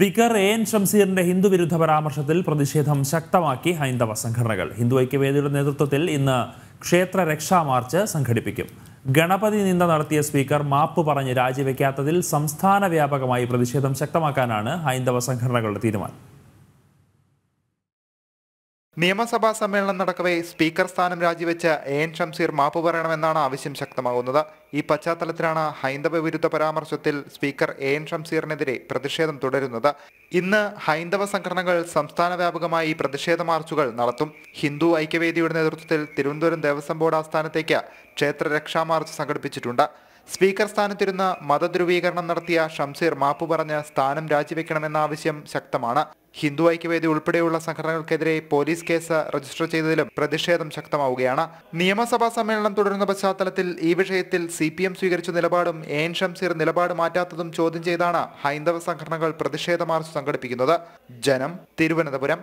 speaker A N ഷംസീറിന്റെ ഹിന്ദുവിരുദ്ധ പരാമർശത്തിൽ പ്രതിഷേധം ശക്തമാക്കി ഹൈന്ദവ സംഘടനകൾ ഹിന്ദു ഐക്യവേദിയുടെ നേതൃത്വത്തിൽ ഇന്ന് ക്ഷേത്ര രക്ഷാ മാർച്ച് സംഘടിപ്പിക്കും ഗണപതി നിന്ദ നടത്തിയ സ്പീക്കർ മാപ്പ് പറഞ്ഞ് രാജിവെക്കാത്തതിൽ സംസ്ഥാന വ്യാപകമായി പ്രതിഷേധം ശക്തമാക്കാനാണ് ഹൈന്ദവ സംഘടനകളുടെ തീരുമാനം നിയമസഭാ സമ്മേളനം നടക്കവേ സ്പീക്കർ സ്ഥാനം രാജിവെച്ച എ എൻ ഷംസീർ മാപ്പ് പറയണമെന്നാണ് ആവശ്യം ശക്തമാകുന്നത് ഈ പശ്ചാത്തലത്തിലാണ് ഹൈന്ദവ വിരുദ്ധ പരാമർശത്തിൽ സ്പീക്കർ എ എൻ ഷംസീറിനെതിരെ പ്രതിഷേധം തുടരുന്നത് ഇന്ന് ഹൈന്ദവ സംഘടനകൾ സംസ്ഥാന വ്യാപകമായി പ്രതിഷേധ മാർച്ചുകൾ നടത്തും ഹിന്ദു ഐക്യവേദിയുടെ നേതൃത്വത്തിൽ തിരുവനന്തപുരം ദേവസ്വം ബോർഡ് ആസ്ഥാനത്തേക്ക് ക്ഷേത്രരക്ഷാ മാർച്ച് സംഘടിപ്പിച്ചിട്ടുണ്ട് സ്പീക്കർ സ്ഥാനത്തിരുന്ന് മതധ്രുവീകരണം നടത്തിയ ഷംസീർ മാപ്പു പറഞ്ഞ് സ്ഥാനം രാജിവെക്കണമെന്ന ആവശ്യം ശക്തമാണ് ഹിന്ദു ഐക്യവേദി ഉൾപ്പെടെയുള്ള സംഘടനകൾക്കെതിരെ പോലീസ് കേസ് രജിസ്റ്റർ ചെയ്തതിലും പ്രതിഷേധം ശക്തമാവുകയാണ് നിയമസഭാ സമ്മേളനം തുടരുന്ന പശ്ചാത്തലത്തിൽ ഈ വിഷയത്തിൽ സി പി എം സ്വീകരിച്ച നിലപാടും എ എൻ ഷംസീർ നിലപാട് മാറ്റാത്തതും ചോദ്യം ചെയ്താണ് ഹൈന്ദവ സംഘടനകൾ പ്രതിഷേധ മാർച്ച് സംഘടിപ്പിക്കുന്നത് ജനം തിരുവനന്തപുരം